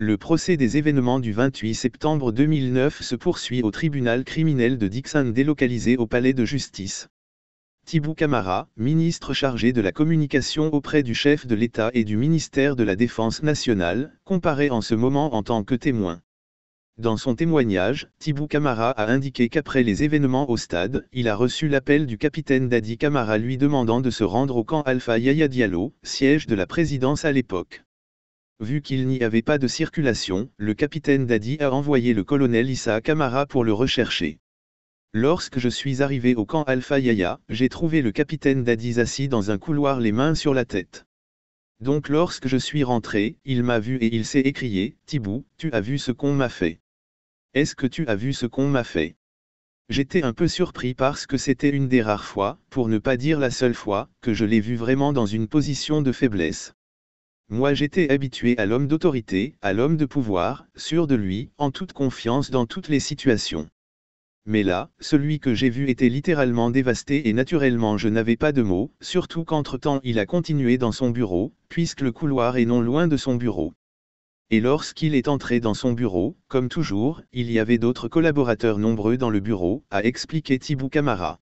Le procès des événements du 28 septembre 2009 se poursuit au tribunal criminel de Dixon délocalisé au palais de justice. Thibaut Camara, ministre chargé de la communication auprès du chef de l'État et du ministère de la Défense nationale, comparaît en ce moment en tant que témoin. Dans son témoignage, Thibou Camara a indiqué qu'après les événements au stade, il a reçu l'appel du capitaine Dadi Camara lui demandant de se rendre au camp Alpha Yaya Diallo, siège de la présidence à l'époque. Vu qu'il n'y avait pas de circulation, le capitaine Dadi a envoyé le colonel Issa Kamara pour le rechercher. Lorsque je suis arrivé au camp Alpha Yaya, j'ai trouvé le capitaine Dadi assis dans un couloir les mains sur la tête. Donc lorsque je suis rentré, il m'a vu et il s'est écrié, Tibou, tu as vu ce qu'on m'a fait. Est-ce que tu as vu ce qu'on m'a fait J'étais un peu surpris parce que c'était une des rares fois, pour ne pas dire la seule fois, que je l'ai vu vraiment dans une position de faiblesse. Moi j'étais habitué à l'homme d'autorité, à l'homme de pouvoir, sûr de lui, en toute confiance dans toutes les situations. Mais là, celui que j'ai vu était littéralement dévasté et naturellement je n'avais pas de mots, surtout qu'entre-temps il a continué dans son bureau, puisque le couloir est non loin de son bureau. Et lorsqu'il est entré dans son bureau, comme toujours, il y avait d'autres collaborateurs nombreux dans le bureau, a expliqué Thibaut Camara.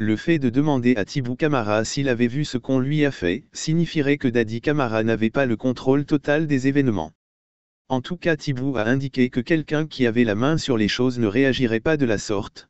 Le fait de demander à Tibou Camara s'il avait vu ce qu'on lui a fait, signifierait que Daddy Camara n'avait pas le contrôle total des événements. En tout cas Tibou a indiqué que quelqu'un qui avait la main sur les choses ne réagirait pas de la sorte,